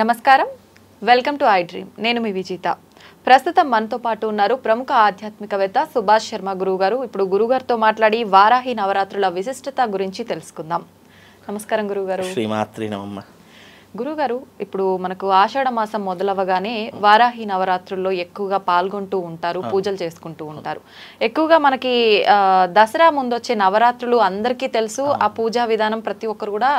నమస్కారం welcome to I dream నేను మీ విజేత ప్రస్తుతం మనతో పాటు ఉన్నారు ప్రముఖ ఆధ్యాత్మికవేత్త సుభాష్ శర్మ గురువు గారు ఇప్పుడు గురుగారితో మాట్లాడి వారాహి నవరాత్రుల విశిష్టత గురించి తెలుసుకుందాం నమస్కారం గురుగారు శ్రీమాత్రి గురుగారు ఇప్పుడు మనకు ఆషాఢ మాసం మొదలవగానే వారాహి నవరాత్రుల్లో ఎక్కువగా పాల్గొంటూ ఉంటారు పూజలు చేసుకుంటూ ఉంటారు ఎక్కువగా మనకి దసరా ముందు వచ్చే నవరాత్రులు అందరికీ తెలుసు ఆ పూజా విధానం ప్రతి ఒక్కరు కూడా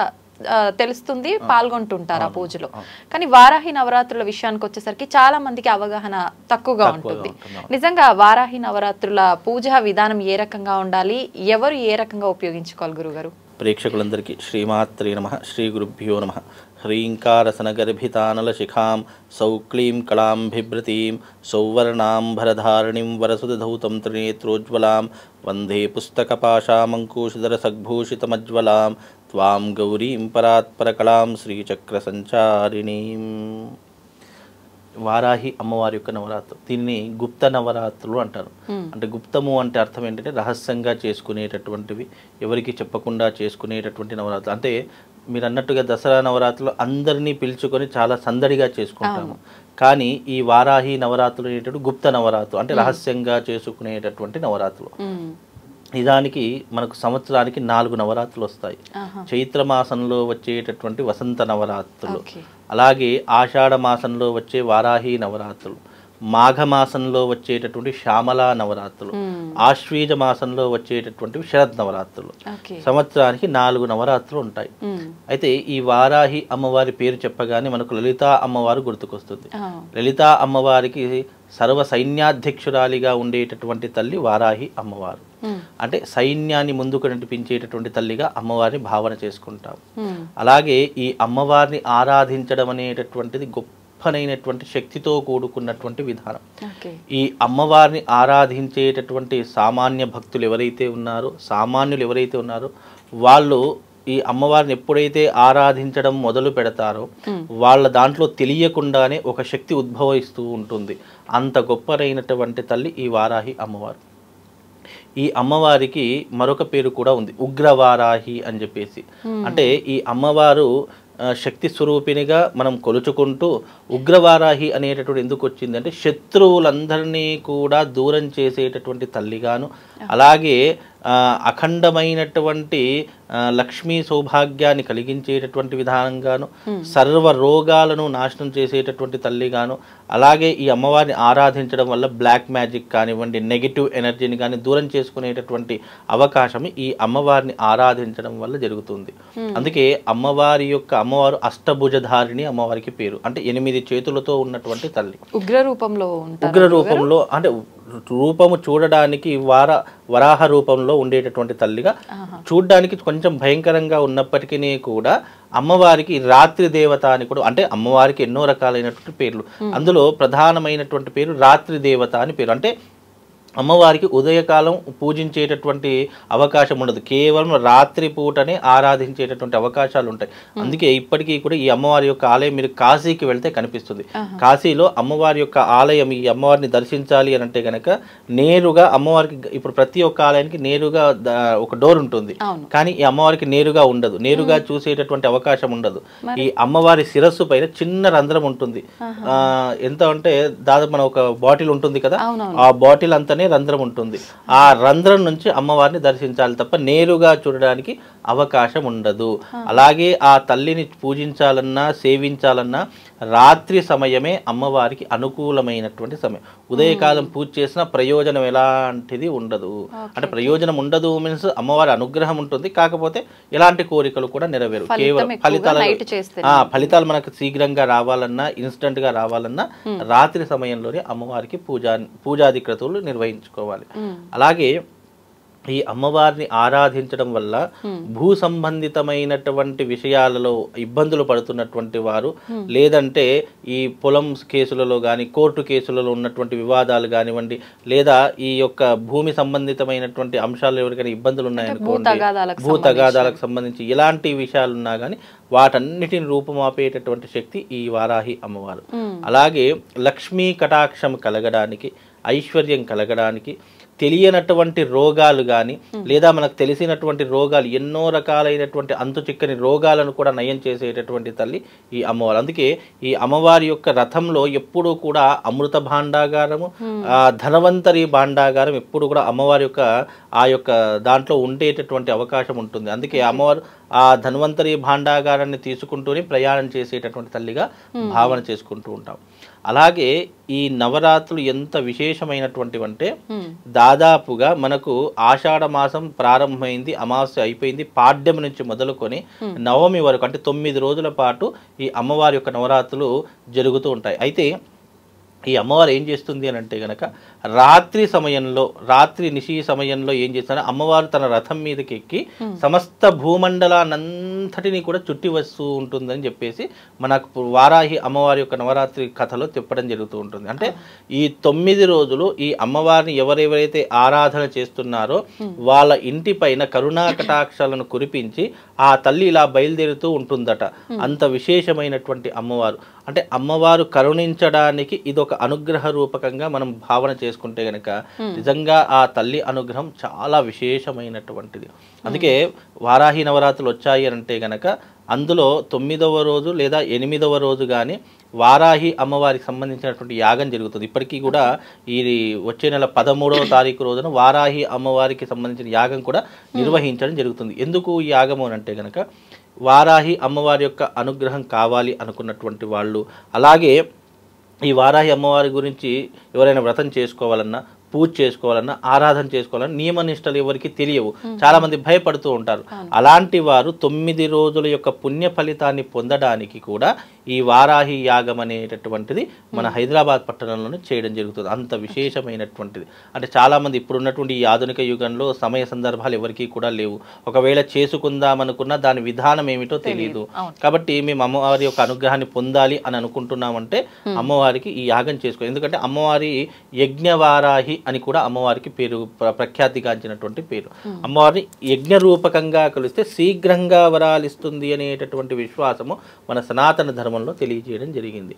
తెలుస్తుంది పాల్గొంటుంటారు ఆ పూజలో కానీ వారాహి నవరాత్రుల విషయానికి వచ్చేసరికి చాలా మందికి అవగాహన తక్కువగా ఉంటుంది నిజంగా వారాహి నవరాత్రుల పూజా విధానం ఏ రకంగా ఉండాలి ఎవరు ఏ రకంగా ఉపయోగించుకోవాలి గురుగారు ప్రేక్షకులందరికీ శ్రీమాత్రి నమ శ్రీ గురుభ్యో నమ హ్రీంకారసనగర్భితానల శిఖాం సౌక్లీం కళాం బిభ్రతీం సౌవర్ణాంభరధారణిం వరసుదధౌతం త్రినేత్రోజ్వలాం వందే పుస్తక సద్భూషితమజ్వలాం त्वां గౌరీం పరాత్పరకళాం శ్రీచక్ర సంచారిణీం వారాహి అమ్మవారి యొక్క నవరాత్రులు దీన్ని గుప్త నవరాత్రులు అంటారు అంటే గుప్తము అంటే అర్థం ఏంటంటే రహస్యంగా చేసుకునేటటువంటివి ఎవరికి చెప్పకుండా చేసుకునేటటువంటి నవరాత్రులు అంటే మీరు అన్నట్టుగా దసరా నవరాత్రులు అందరినీ పిలుచుకొని చాలా సందడిగా చేసుకుంటాము కానీ ఈ వారాహి నవరాత్రులు అనేటువంటి గుప్త నవరాత్రులు అంటే రహస్యంగా చేసుకునేటటువంటి నవరాత్రులు నిజానికి మనకు సంవత్సరానికి నాలుగు నవరాత్రులు వస్తాయి చైత్రమాసంలో వచ్చేటటువంటి వసంత నవరాత్రులు అలాగే ఆషాఢ మాసంలో వచ్చే వారాహి నవరాత్రులు మాఘమాసంలో వచ్చేటటువంటి శ్యామలా నవరాత్రులు ఆశ్వీజ మాసంలో వచ్చేటటువంటి శరద్ నవరాత్రులు సంవత్సరానికి నాలుగు నవరాత్రులు ఉంటాయి అయితే ఈ వారాహి అమ్మవారి పేరు చెప్పగానే మనకు లలితా అమ్మవారు గుర్తుకొస్తుంది లలితా అమ్మవారికి సర్వ సైన్యాధ్యక్షురాలిగా ఉండేటటువంటి తల్లి వారాహి అమ్మవారు అంటే సైన్యాన్ని ముందుకు నడిపించేటటువంటి తల్లిగా అమ్మవారిని భావన చేసుకుంటాం అలాగే ఈ అమ్మవారిని ఆరాధించడం అనేటటువంటిది గొప్పనైనటువంటి శక్తితో కూడుకున్నటువంటి విధానం ఈ అమ్మవారిని ఆరాధించేటటువంటి సామాన్య భక్తులు ఎవరైతే ఉన్నారో సామాన్యులు ఎవరైతే ఉన్నారో వాళ్ళు ఈ అమ్మవారిని ఎప్పుడైతే ఆరాధించడం మొదలు పెడతారో వాళ్ళ దాంట్లో తెలియకుండానే ఒక శక్తి ఉద్భవిస్తూ ఉంటుంది అంత గొప్పనైనటువంటి తల్లి ఈ వారాహి అమ్మవారు ఈ అమ్మవారికి మరొక పేరు కూడా ఉంది ఉగ్రవారాహి అని చెప్పేసి అంటే ఈ అమ్మవారు శక్తి స్వరూపిణిగా మనం కొలుచుకుంటూ ఉగ్రవారాహి అనేటటువంటి ఎందుకు వచ్చిందంటే శత్రువులందరినీ కూడా దూరం చేసేటటువంటి తల్లిగాను అలాగే అఖండమైనటువంటి లక్ష్మీ సౌభాగ్యాన్ని కలిగించేటటువంటి విధానంగాను సర్వ రోగాలను నాశనం చేసేటటువంటి తల్లిగాను అలాగే ఈ అమ్మవారిని ఆరాధించడం వల్ల బ్లాక్ మ్యాజిక్ కానివ్వండి నెగిటివ్ ఎనర్జీని కానీ దూరం చేసుకునేటటువంటి అవకాశం ఈ అమ్మవారిని ఆరాధించడం వల్ల జరుగుతుంది అందుకే అమ్మవారి యొక్క అమ్మవారు అష్టభుజధారిణి అమ్మవారికి పేరు అంటే ఎనిమిది చేతులతో ఉన్నటువంటి తల్లి ఉగ్ర రూపంలో ఉగ్ర రూపంలో అంటే రూపము చూడడానికి వార వరాహ రూపంలో ఉండేటటువంటి తల్లిగా చూడడానికి కొంచెం భయంకరంగా ఉన్నప్పటికీ కూడా అమ్మవారికి రాత్రి దేవత అని కూడా అంటే అమ్మవారికి ఎన్నో రకాలైనటువంటి పేర్లు అందులో ప్రధానమైనటువంటి పేరు రాత్రి దేవత అని పేరు అంటే అమ్మవారికి ఉదయకాలం పూజించేటటువంటి అవకాశం ఉండదు కేవలం రాత్రి పూటనే ఆరాధించేటటువంటి అవకాశాలు ఉంటాయి అందుకే ఇప్పటికీ కూడా ఈ అమ్మవారి యొక్క ఆలయం మీరు కాశీకి వెళ్తే కనిపిస్తుంది కాశీలో అమ్మవారి యొక్క ఆలయం ఈ అమ్మవారిని దర్శించాలి అని అంటే కనుక నేరుగా అమ్మవారికి ఇప్పుడు ప్రతి ఒక్క ఆలయానికి నేరుగా ఒక డోర్ ఉంటుంది కానీ ఈ అమ్మవారికి నేరుగా ఉండదు నేరుగా చూసేటటువంటి అవకాశం ఉండదు ఈ అమ్మవారి శిరస్సు పైన చిన్న రంధ్రం ఉంటుంది ఎంత అంటే దాదాపు మన ఒక బాటిల్ ఉంటుంది కదా ఆ బాటిల్ అంతనే అనే రంధ్రం ఉంటుంది ఆ రంధ్రం నుంచి అమ్మవారిని దర్శించాలి తప్ప నేరుగా చూడడానికి అవకాశం ఉండదు అలాగే ఆ తల్లిని పూజించాలన్నా సేవించాలన్నా రాత్రి సమయమే అమ్మవారికి అనుకూలమైనటువంటి సమయం ఉదయకాలం పూజ చేసిన ప్రయోజనం ఎలాంటిది ఉండదు అంటే ప్రయోజనం ఉండదు మీన్స్ అమ్మవారి అనుగ్రహం ఉంటుంది కాకపోతే ఎలాంటి కోరికలు కూడా నెరవేరు కేవలం ఫలితాలు ఆ ఫలితాలు మనకు శీఘ్రంగా రావాలన్నా ఇన్స్టెంట్ గా రావాలన్నా రాత్రి సమయంలోనే అమ్మవారికి పూజా పూజాది క్రతువులు నిర్వహించుకోవాలి అలాగే ఈ అమ్మవారిని ఆరాధించడం వల్ల భూ సంబంధితమైనటువంటి విషయాలలో ఇబ్బందులు పడుతున్నటువంటి వారు లేదంటే ఈ పొలం కేసులలో కానీ కోర్టు కేసులలో ఉన్నటువంటి వివాదాలు కానివ్వండి లేదా ఈ యొక్క భూమి సంబంధితమైనటువంటి అంశాలు ఎవరికైనా ఇబ్బందులు ఉన్నాయనుకోండి భూ తగాదాలకు సంబంధించి ఎలాంటి విషయాలున్నా కానీ వాటన్నిటిని రూపమాపేటటువంటి శక్తి ఈ వారాహి అమ్మవారు అలాగే లక్ష్మీ కటాక్షం కలగడానికి ఐశ్వర్యం కలగడానికి తెలియనటువంటి రోగాలు కానీ లేదా మనకు తెలిసినటువంటి రోగాలు ఎన్నో రకాలైనటువంటి అంతు చిక్కని రోగాలను కూడా నయం చేసేటటువంటి తల్లి ఈ అమ్మవారు అందుకే ఈ అమ్మవారి యొక్క రథంలో ఎప్పుడూ కూడా అమృత భాండాగారము ధనవంతరి భాండాగారం ఎప్పుడు కూడా అమ్మవారి యొక్క ఆ యొక్క దాంట్లో ఉండేటటువంటి అవకాశం ఉంటుంది అందుకే అమ్మవారు ఆ ధన్వంతరి భాండాగారాన్ని తీసుకుంటూనే ప్రయాణం చేసేటటువంటి తల్లిగా భావన చేసుకుంటూ ఉంటాం అలాగే ఈ నవరాత్రులు ఎంత విశేషమైనటువంటివంటే దాదాపుగా మనకు ఆషాఢ మాసం ప్రారంభమైంది అమాస్య అయిపోయింది పాడ్యం నుంచి మొదలుకొని నవమి వరకు అంటే తొమ్మిది రోజుల పాటు ఈ అమ్మవారి యొక్క నవరాత్రులు జరుగుతూ ఉంటాయి అయితే ఈ అమ్మవారు ఏం చేస్తుంది అని అంటే కనుక రాత్రి సమయంలో రాత్రి నిషి సమయంలో ఏం చేస్తారో అమ్మవారు తన రథం మీదకి ఎక్కి సమస్త భూమండలానంతటిని కూడా చుట్టి వస్తూ ఉంటుందని చెప్పేసి మనకు వారాహి అమ్మవారి యొక్క నవరాత్రి కథలో చెప్పడం జరుగుతూ ఉంటుంది అంటే ఈ తొమ్మిది రోజులు ఈ అమ్మవారిని ఎవరెవరైతే ఆరాధన చేస్తున్నారో వాళ్ళ ఇంటి పైన కరుణా కటాక్షాలను కురిపించి ఆ తల్లి ఇలా బయలుదేరుతూ ఉంటుందట అంత విశేషమైనటువంటి అమ్మవారు అంటే అమ్మవారు కరుణించడానికి ఇదొక అనుగ్రహ రూపకంగా మనం భావన చేసుకుంటే గనక hmm. నిజంగా ఆ తల్లి అనుగ్రహం చాలా విశేషమైనటువంటిది hmm. అందుకే వారాహి నవరాత్రులు వచ్చాయి అంటే గనక అందులో తొమ్మిదవ రోజు లేదా ఎనిమిదవ రోజు కానీ వారాహి అమ్మవారికి సంబంధించినటువంటి యాగం జరుగుతుంది ఇప్పటికీ కూడా ఈ వచ్చే నెల పదమూడవ hmm. తారీఖు రోజున వారాహి అమ్మవారికి సంబంధించిన యాగం కూడా నిర్వహించడం జరుగుతుంది ఎందుకు ఈ యాగము అంటే కనుక వారాహి అమ్మవారి యొక్క అనుగ్రహం కావాలి అనుకున్నటువంటి వాళ్ళు అలాగే ఈ వారాహి అమ్మవారి గురించి ఎవరైనా వ్రతం చేసుకోవాలన్నా పూజ చేసుకోవాలన్నా ఆరాధన చేసుకోవాలన్నా నియమ నిష్టలు ఎవరికి తెలియవు చాలామంది భయపడుతూ ఉంటారు అలాంటి వారు తొమ్మిది రోజుల యొక్క పుణ్య ఫలితాన్ని పొందడానికి కూడా ఈ వారాహి యాగం అనేటటువంటిది మన హైదరాబాద్ పట్టణంలోనే చేయడం జరుగుతుంది అంత విశేషమైనటువంటిది అంటే చాలామంది ఇప్పుడున్నటువంటి ఈ ఆధునిక యుగంలో సమయ సందర్భాలు ఎవరికీ కూడా లేవు ఒకవేళ చేసుకుందాం అనుకున్నా దాని విధానం ఏమిటో తెలియదు కాబట్టి మేము అమ్మవారి యొక్క అనుగ్రహాన్ని పొందాలి అని అనుకుంటున్నామంటే అమ్మవారికి ఈ యాగం చేసుకో ఎందుకంటే అమ్మవారి యజ్ఞవారాహి అని కూడా అమ్మవారికి పేరు ప్రఖ్యాతిగాంచినటువంటి పేరు అమ్మవారిని యజ్ఞ రూపకంగా కలిస్తే శీఘ్రంగా వరాలిస్తుంది అనేటటువంటి విశ్వాసము మన సనాతన ధర్మం క్రమంలో తెలియజేయడం జరిగింది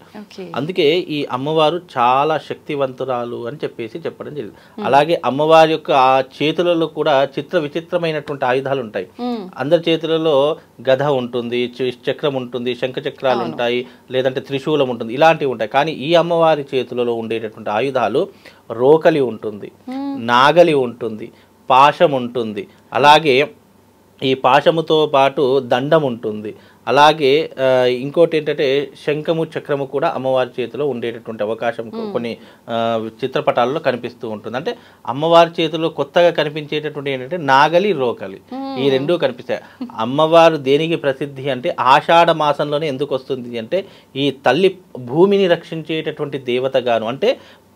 అందుకే ఈ అమ్మవారు చాలా శక్తివంతురాలు అని చెప్పేసి చెప్పడం జరిగింది అలాగే అమ్మవారి యొక్క ఆ చేతులలో కూడా చిత్ర విచిత్రమైనటువంటి ఆయుధాలు ఉంటాయి అందరి చేతులలో గధ ఉంటుంది చక్రం ఉంటుంది శంఖ చక్రాలు ఉంటాయి లేదంటే త్రిశూలం ఉంటుంది ఇలాంటివి ఉంటాయి కానీ ఈ అమ్మవారి చేతులలో ఉండేటటువంటి ఆయుధాలు రోకలి ఉంటుంది నాగలి ఉంటుంది పాశం ఉంటుంది అలాగే ఈ పాశముతో పాటు దండం ఉంటుంది అలాగే ఇంకోటి ఏంటంటే శంఖము చక్రము కూడా అమ్మవారి చేతిలో ఉండేటటువంటి అవకాశం కొన్ని చిత్రపటాలలో కనిపిస్తూ ఉంటుంది అంటే అమ్మవారి చేతిలో కొత్తగా కనిపించేటటువంటి ఏంటంటే నాగలి రోకలి ఈ రెండూ కనిపిస్తాయి అమ్మవారు దేనికి ప్రసిద్ధి అంటే ఆషాఢ మాసంలోనే ఎందుకు వస్తుంది అంటే ఈ తల్లి భూమిని రక్షించేటటువంటి దేవతగాను అంటే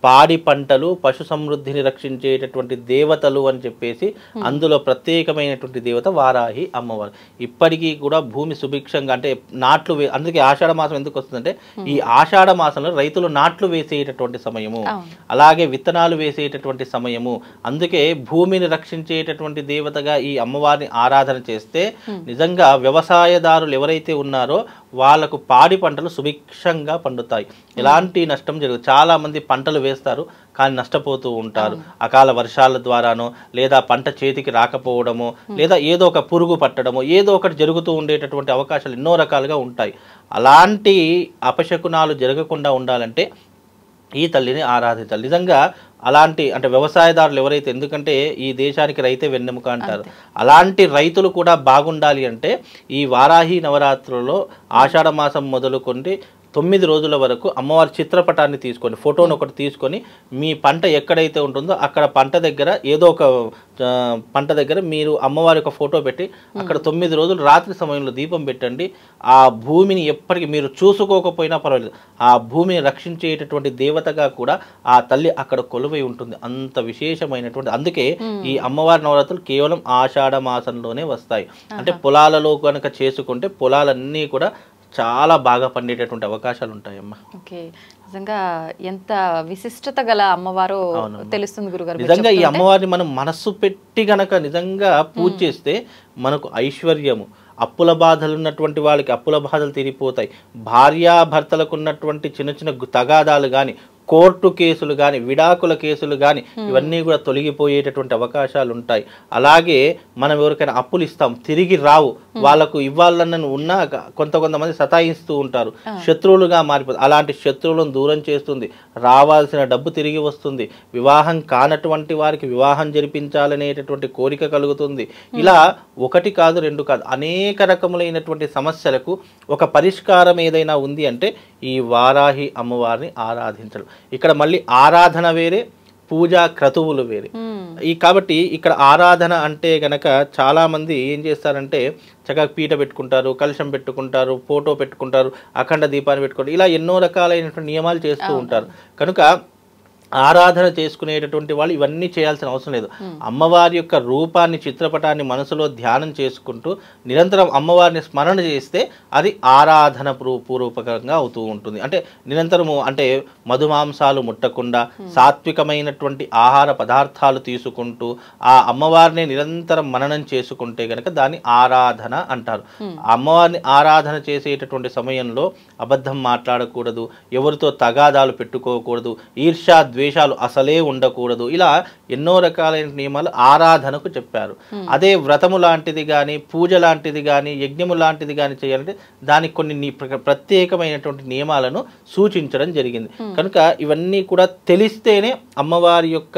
పాడి పంటలు పశు సమృద్ధిని రక్షించేటటువంటి దేవతలు అని చెప్పేసి hmm. అందులో ప్రత్యేకమైనటువంటి దేవత వారాహి అమ్మవారు ఇప్పటికీ కూడా భూమి సుభిక్షంగా అంటే నాట్లు అందుకే ఆషాఢ మాసం ఎందుకు వస్తుందంటే hmm. ఈ ఆషాఢ మాసంలో రైతులు నాట్లు వేసేటటువంటి సమయము అలాగే విత్తనాలు వేసేటటువంటి సమయము అందుకే భూమిని రక్షించేటటువంటి దేవతగా ఈ అమ్మవారిని ఆరాధన చేస్తే hmm. నిజంగా వ్యవసాయదారులు ఎవరైతే ఉన్నారో వాళ్ళకు పాడి పంటలు సుభిక్షంగా పండుతాయి ఎలాంటి నష్టం చాలా చాలామంది పంటలు వేస్తారు కానీ నష్టపోతూ ఉంటారు అకాల వర్షాల ద్వారానో లేదా పంట చేతికి రాకపోవడము లేదా ఏదో ఒక పురుగు పట్టడము ఏదో ఒకటి జరుగుతూ ఉండేటటువంటి అవకాశాలు ఎన్నో రకాలుగా ఉంటాయి అలాంటి అపశకునాలు జరగకుండా ఉండాలంటే ఈ తల్లిని ఆరాధించాలి నిజంగా అలాంటి అంటే వ్యవసాయదారులు ఎవరైతే ఎందుకంటే ఈ దేశానికి రైతే వెన్నెముక అంటారు అలాంటి రైతులు కూడా బాగుండాలి అంటే ఈ వారాహి నవరాత్రులలో ఆషాఢ మాసం మొదలుకొని తొమ్మిది రోజుల వరకు అమ్మవారి చిత్రపటాన్ని తీసుకొని ఫోటోను ఒకటి తీసుకొని మీ పంట ఎక్కడైతే ఉంటుందో అక్కడ పంట దగ్గర ఏదో ఒక పంట దగ్గర మీరు అమ్మవారి యొక్క ఫోటో పెట్టి అక్కడ తొమ్మిది రోజులు రాత్రి సమయంలో దీపం పెట్టండి ఆ భూమిని ఎప్పటికీ మీరు చూసుకోకపోయినా పర్వాలేదు ఆ భూమిని రక్షించేటటువంటి దేవతగా కూడా ఆ తల్లి అక్కడ కొలువై ఉంటుంది అంత విశేషమైనటువంటి అందుకే ఈ అమ్మవారి నవరాత్రులు కేవలం ఆషాఢ మాసంలోనే వస్తాయి అంటే పొలాలలో కనుక చేసుకుంటే పొలాలన్నీ కూడా చాలా బాగా పండేటటువంటి అవకాశాలు ఉంటాయమ్మా ఓకే నిజంగా ఎంత విశిష్టత గల అమ్మవారు తెలుస్తుంది గురుగారు నిజంగా ఈ అమ్మవారిని మనం మనస్సు పెట్టి గనక నిజంగా పూజ చేస్తే మనకు ఐశ్వర్యము అప్పుల బాధలు ఉన్నటువంటి వాళ్ళకి అప్పుల బాధలు తీరిపోతాయి భార్యాభర్తలకు ఉన్నటువంటి చిన్న చిన్న తగాదాలు కానీ కోర్టు కేసులు కానీ విడాకుల కేసులు కానీ ఇవన్నీ కూడా తొలగిపోయేటటువంటి అవకాశాలు ఉంటాయి అలాగే మనం ఎవరికైనా అప్పులు ఇస్తాం తిరిగి రావు వాళ్ళకు ఇవ్వాలన్న ఉన్నా కొంత కొంతమంది సతాయిస్తూ ఉంటారు శత్రువులుగా మారిపోతుంది అలాంటి శత్రువులను దూరం చేస్తుంది రావాల్సిన డబ్బు తిరిగి వస్తుంది వివాహం కానటువంటి వారికి వివాహం జరిపించాలనేటటువంటి కోరిక కలుగుతుంది ఇలా ఒకటి కాదు రెండు కాదు అనేక రకములైనటువంటి సమస్యలకు ఒక పరిష్కారం ఏదైనా ఉంది అంటే ఈ వారాహి అమ్మవారిని ఆరాధించడం ఇక్కడ మళ్ళీ ఆరాధన వేరే పూజా క్రతువులు వేరే hmm. ఈ కాబట్టి ఇక్కడ ఆరాధన అంటే గనక చాలామంది ఏం చేస్తారంటే చక్కగా పీట పెట్టుకుంటారు కలశం పెట్టుకుంటారు ఫోటో పెట్టుకుంటారు అఖండ దీపాన్ని పెట్టుకుంటారు ఇలా ఎన్నో రకాలైనటువంటి నియమాలు చేస్తూ ఉంటారు కనుక ఆరాధన చేసుకునేటటువంటి వాళ్ళు ఇవన్నీ చేయాల్సిన అవసరం లేదు అమ్మవారి యొక్క రూపాన్ని చిత్రపటాన్ని మనసులో ధ్యానం చేసుకుంటూ నిరంతరం అమ్మవారిని స్మరణ చేస్తే అది ఆరాధన పూర్వపకంగా అవుతూ ఉంటుంది అంటే నిరంతరము అంటే మధుమాంసాలు ముట్టకుండా సాత్వికమైనటువంటి ఆహార పదార్థాలు తీసుకుంటూ ఆ అమ్మవారిని నిరంతరం మననం చేసుకుంటే కనుక దాన్ని ఆరాధన అంటారు అమ్మవారిని ఆరాధన చేసేటటువంటి సమయంలో అబద్ధం మాట్లాడకూడదు ఎవరితో తగాదాలు పెట్టుకోకూడదు ఈర్షా ద్వేషాలు అసలే ఉండకూడదు ఇలా ఎన్నో రకాలైన నియమాలు ఆరాధనకు చెప్పారు అదే వ్రతము లాంటిది కానీ పూజ లాంటిది కానీ యజ్ఞము లాంటిది కానీ చేయాలంటే దానికి కొన్ని ప్రత్యేకమైనటువంటి నియమాలను సూచించడం జరిగింది కనుక ఇవన్నీ కూడా తెలిస్తేనే అమ్మవారి యొక్క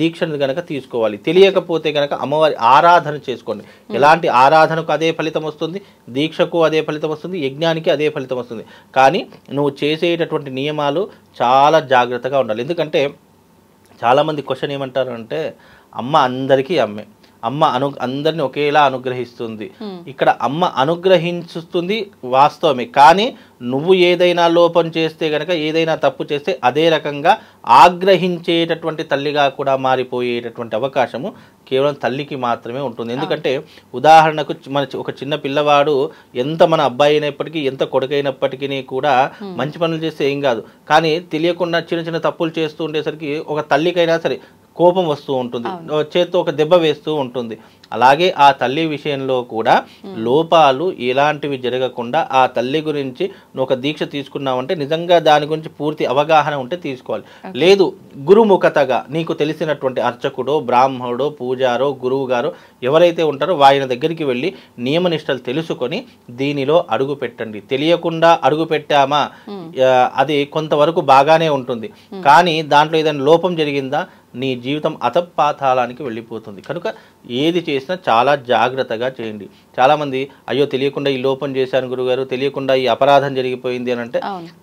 దీక్షను గనక తీసుకోవాలి తెలియకపోతే గనక అమ్మవారి ఆరాధన చేసుకోండి ఎలాంటి ఆరాధనకు అదే ఫలితం వస్తుంది దీక్షకు అదే ఫలితం వస్తుంది యజ్ఞానికి అదే ఫలితం వస్తుంది కానీ నువ్వు చేసేటటువంటి నియమాలు చాలా జాగ్రత్తగా ఉండాలి ఎందుకంటే చాలామంది క్వశ్చన్ ఏమంటారు అంటే అమ్మ అందరికీ అమ్మే అమ్మ అను అందరిని ఒకేలా అనుగ్రహిస్తుంది ఇక్కడ అమ్మ అనుగ్రహించుతుంది వాస్తవమే కానీ నువ్వు ఏదైనా లోపం చేస్తే గనక ఏదైనా తప్పు చేస్తే అదే రకంగా ఆగ్రహించేటటువంటి తల్లిగా కూడా మారిపోయేటటువంటి అవకాశము కేవలం తల్లికి మాత్రమే ఉంటుంది ఎందుకంటే ఉదాహరణకు మన ఒక చిన్న పిల్లవాడు ఎంత మన అబ్బాయి అయినప్పటికీ ఎంత కొడుకైనప్పటికీ కూడా మంచి పనులు చేస్తే ఏం కాదు కానీ తెలియకుండా చిన్న చిన్న తప్పులు చేస్తూ ఉండేసరికి ఒక తల్లికైనా సరే కోపం వస్తూ ఉంటుంది చేత్తో ఒక దెబ్బ వేస్తూ ఉంటుంది అలాగే ఆ తల్లి విషయంలో కూడా లోపాలు ఇలాంటివి జరగకుండా ఆ తల్లి గురించి ఒక దీక్ష తీసుకున్నావంటే నిజంగా దాని గురించి పూర్తి అవగాహన ఉంటే తీసుకోవాలి లేదు గురుముఖతగా నీకు తెలిసినటువంటి అర్చకుడో బ్రాహ్మణుడో పూజారో గురువు గారో ఎవరైతే ఉంటారో వాయిన దగ్గరికి వెళ్ళి నియమనిష్టలు తెలుసుకొని దీనిలో అడుగు పెట్టండి తెలియకుండా అడుగు పెట్టామా అది కొంతవరకు బాగానే ఉంటుంది కానీ దాంట్లో ఏదైనా లోపం జరిగిందా నీ జీవితం అతపాతాళానికి వెళ్ళిపోతుంది కనుక ఏది చేసినా చాలా జాగ్రత్తగా చేయండి చాలామంది అయ్యో తెలియకుండా ఈ లోపం చేశాను గురుగారు తెలియకుండా ఈ అపరాధం జరిగిపోయింది అని అంటే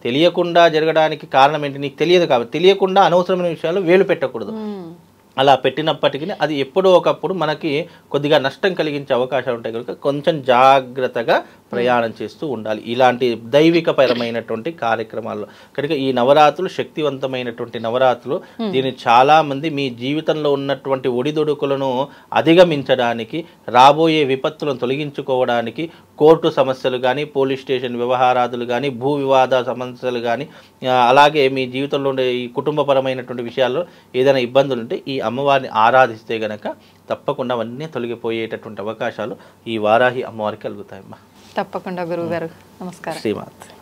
తెలియకుండా జరగడానికి కారణం ఏంటి నీకు తెలియదు కాబట్టి తెలియకుండా అనవసరమైన విషయాలు వేలు పెట్టకూడదు అలా పెట్టినప్పటికీ అది ఎప్పుడో ఒకప్పుడు మనకి కొద్దిగా నష్టం కలిగించే అవకాశాలు ఉంటాయి కనుక కొంచెం జాగ్రత్తగా ప్రయాణం చేస్తూ ఉండాలి ఇలాంటి దైవికపరమైనటువంటి కార్యక్రమాల్లో కనుక ఈ నవరాత్రులు శక్తివంతమైనటువంటి నవరాత్రులు దీన్ని చాలామంది మీ జీవితంలో ఉన్నటువంటి ఒడిదొడుకులను అధిగమించడానికి రాబోయే విపత్తులను తొలగించుకోవడానికి కోర్టు సమస్యలు కానీ పోలీస్ స్టేషన్ వ్యవహారాదులు కానీ భూ వివాద సమస్యలు కానీ అలాగే మీ జీవితంలో ఉండే ఈ కుటుంబపరమైనటువంటి విషయాల్లో ఏదైనా ఇబ్బందులు ఉంటే ఈ అమ్మవారిని ఆరాధిస్తే గనక తప్పకుండా అవన్నీ తొలగిపోయేటటువంటి అవకాశాలు ఈ వారాహి అమ్మవారికి కలుగుతాయమ్మా తప్పకుండా గారు నమస్కారం శ్రీమాత్